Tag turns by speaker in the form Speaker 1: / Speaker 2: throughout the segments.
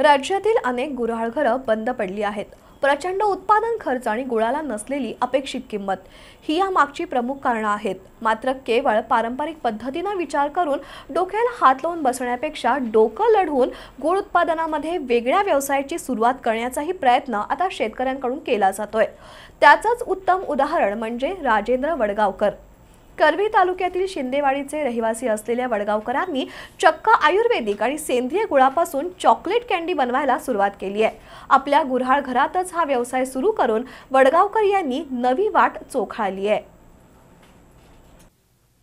Speaker 1: राज्यातील अनेक गुऱ्हाळघरं बंद पडली आहेत प्रचंड उत्पादन खर्च आणि गुळाला नसलेली अपेक्षित किंमत ही या मागची प्रमुख कारणं आहेत मात्र केवळ पारंपरिक पद्धतीनं विचार करून डोक्याला हात लावून बसण्यापेक्षा डोकं लढवून गुळ उत्पादनामध्ये वेगळ्या व्यवसायाची सुरुवात करण्याचाही प्रयत्न आता शेतकऱ्यांकडून केला जातोय त्याचंच उत्तम उदाहरण म्हणजे राजेंद्र वडगावकर करवी तालुक्यातील शिंदेवाडीचे रहिवासी असलेल्या वडगावकरांनी चक्क आयुर्वेदिक आणि सेंद्रिय गुळापासून चॉकलेट कॅन्डी बनवायला सुरुवात केली आहे आपल्या गुऱ्हाळ घरातच हा व्यवसाय सुरू करून वडगावकर यांनी नवी वाट चोखाळली आहे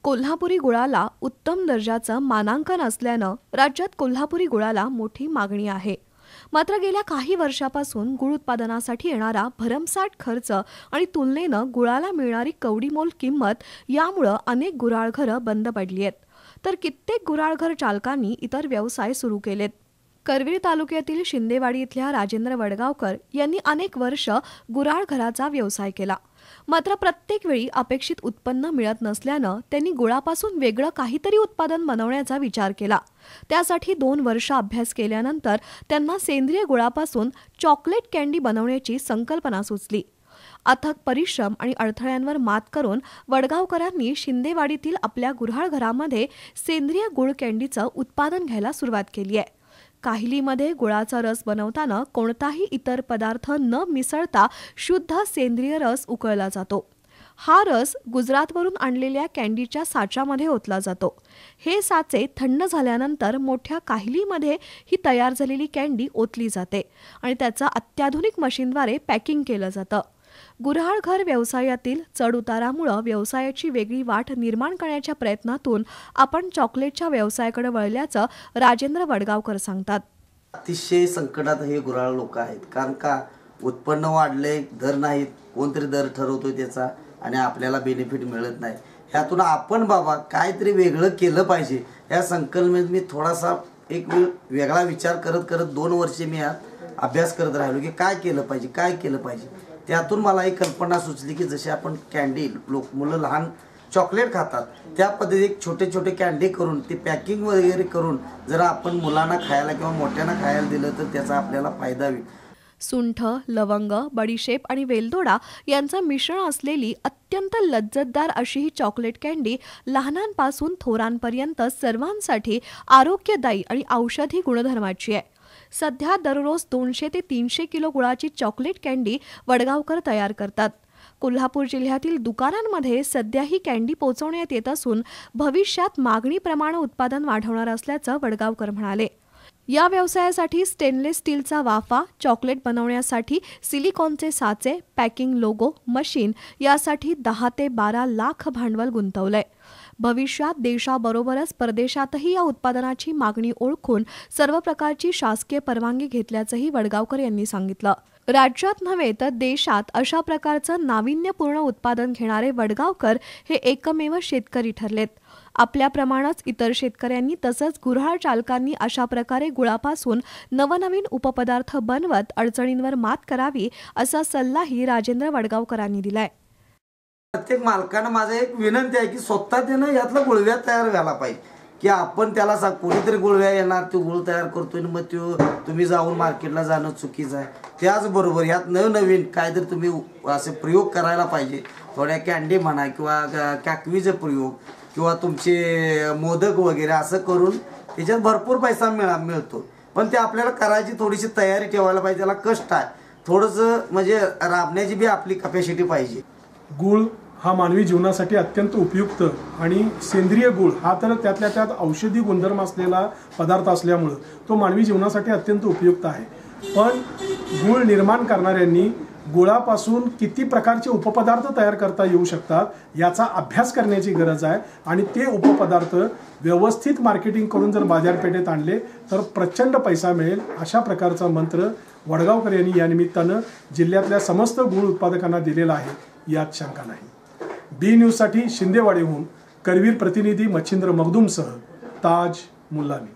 Speaker 1: कोल्हापुरी गुळाला उत्तम दर्जाचं मानांकन असल्यानं राज्यात कोल्हापुरी गुळाला मोठी मागणी आहे मात्र गेल्या काही वर्षापासून गुळ उत्पादनासाठी येणारा भरमसाठ खर्च आणि तुलनेनं गुळाला मिळणारी कवडीमोल किंमत यामुळं अनेक गुराळघरं बंद पडली आहेत तर कित्येक गुराळघर चालकांनी इतर व्यवसाय सुरू केलेत करवीर तालुक्यातील शिंदेवाडी इथल्या राजेंद्र वडगावकर यांनी अनेक वर्ष गुराळ घराचा व्यवसाय केला मात्र प्रत्येक वेळी अपेक्षित उत्पन्न मिळत नसल्यानं त्यांनी गुळापासून वेगळं काहीतरी उत्पादन बनवण्याचा विचार केला त्यासाठी दोन वर्ष अभ्यास केल्यानंतर त्यांना सेंद्रिय गुळापासून चॉकलेट कॅन्डी बनवण्याची संकल्पना सुचली अथक परिश्रम आणि अडथळ्यांवर मात करून वडगावकरांनी शिंदेवाडीतील आपल्या गुऱ्हाळ घरामध्ये सेंद्रिय गुळ कॅन्डीचं उत्पादन घ्यायला सुरुवात केली आहे काहिलीमध्ये गुळाचा रस बनवताना कोणताही इतर पदार्थ न मिसळता शुद्ध सेंद्रिय रस उकळला जातो हा रस गुजरातवरून आणलेल्या कँडीच्या साच्यामध्ये ओतला जातो हे साचे थंड झाल्यानंतर मोठ्या काहिलीमध्ये ही तयार झालेली कँडी ओतली जाते आणि त्याचं अत्याधुनिक मशीनद्वारे पॅकिंग केलं जातं घर व्यवसायातील चढउतारामुळं व्यवसायाची वेगळी वाट निर्माण करण्याच्या प्रयत्नातून आपण चॉकलेटच्या व्यवसायाकडे वळल्याचं राजेंद्र वडगावकर सांगतात
Speaker 2: अतिशय संकटात हे गुऱ्हाळ लोक आहेत कारण का उत्पन्न वाढले दर नाहीत कोणतरी दर ठरवतोय त्याचा आणि आपल्याला बेनिफिट मिळत नाही ह्यातून आपण बाबा काहीतरी वेगळं केलं पाहिजे या संकल्पनेत मी थोडासा एक वेगळा विचार करत करत दोन वर्षे मी अभ्यास करत राहिलो की काय केलं पाहिजे काय केलं पाहिजे त्यातून मला एक कल्पना सुचली की जसे आपण कॅन्डी लोक मुलं लहान चॉकलेट खातात त्या पद्धतीत छोटे छोटे कॅन्डी करून ती पॅकिंग वगैरे करून जर आपण मुलांना खायला किंवा मोठ्यांना खायला
Speaker 1: दिलं तर त्याचा आपल्याला फायदा होईल सुंठ लवंग बडीशेप आणि वेलदोडा यांचं मिश्रण असलेली अत्यंत लज्जतदार अशी ही चॉकलेट कॅन्डी लहानांपासून थोरांपर्यंत सर्वांसाठी आरोग्यदायी आणि औषधी गुणधर्माची आहे सध्या दररोज दोनशे ते तीनशे किलो गुळाची चॉकलेट कॅन्डी वडगावकर तयार करतात कोल्हापूर जिल्ह्यातील दुकानांमध्ये सध्या ही कॅन्डी पोहोचवण्यात येत असून भविष्यात मागणीप्रमाणे उत्पादन वाढवणार असल्याचं वडगावकर म्हणाले या व्यवसायासाठी स्टेनलेस स्टीलचा वाफा चॉकलेट बनवण्यासाठी सिलिकॉनचे साचे पॅकिंग लोगो मशीन यासाठी दहा ते बारा लाख भांडवल गुंतवलंय भविष्यात देशाबरोबरच परदेशातही या उत्पादनाची मागणी ओळखून सर्व प्रकारची शासकीय परवानगी घेतल्याचंही वडगावकर यांनी सांगितलं राज्यात नव्हे तर देशात अशा प्रकारचं नाविन्यपूर्ण उत्पादन घेणारे वडगावकर हे एकमेव शेतकरी ठरलेत आपल्याप्रमाणेच इतर शेतकऱ्यांनी तसंच गुऱ्हाळ चालकांनी अशा प्रकारे गुळापासून नवनवीन उपपदार्थ बनवत अडचणींवर मात करावी असा सल्लाही राजेंद्र वडगावकरांनी दिलाय
Speaker 2: प्रत्येक मालकानं माझं एक विनंती आहे की स्वतः त्यानं यातला गुळव्या तयार व्हायला पाहिजे की आपण त्याला सांग कोणीतरी गुळव्या येणार तो गुळ तयार करतो आणि मग तो तुम्ही जाऊन मार्केटला जाणं चुकीचं आहे त्याचबरोबर यात नवनवीन काहीतरी तुम्ही असे प्रयोग करायला पाहिजे थोड्या कॅन्डी म्हणा किंवा कॅकवीज प्रयोग किंवा तुमचे मोदक वगैरे असं करून त्याच्यात भरपूर पैसा मिळा मिळतो पण ते आपल्याला करायची थोडीशी तयारी ठेवायला पाहिजे त्याला कष्ट आहे थोडंसं म्हणजे राबण्याची बी आपली
Speaker 3: कपॅसिटी पाहिजे गुळ हा मानवी जीवनासाठी अत्यंत उपयुक्त आणि सेंद्रिय गुळ हा तर त्यातल्या त्यात औषधी गुणधर्म असलेला पदार्थ असल्यामुळं तो मानवी जीवनासाठी अत्यंत उपयुक्त आहे पण गुळ निर्माण करणाऱ्यांनी गुळापासून किती प्रकारचे उपपदार्थ तयार करता येऊ शकतात याचा अभ्यास करण्याची गरज आहे आणि ते उपपदार्थ व्यवस्थित मार्केटिंग करून जर बाजारपेठेत आणले तर प्रचंड पैसा मिळेल अशा प्रकारचा मंत्र वडगावकर यांनी या जिल्ह्यातल्या समस्त गुळ उत्पादकांना दिलेला आहे यात शंका नाही बी साठी शिंदेवाडीहून करवीर प्रतिनिधी मच्छिंद्र मगदुमसह ताज मुल्लानी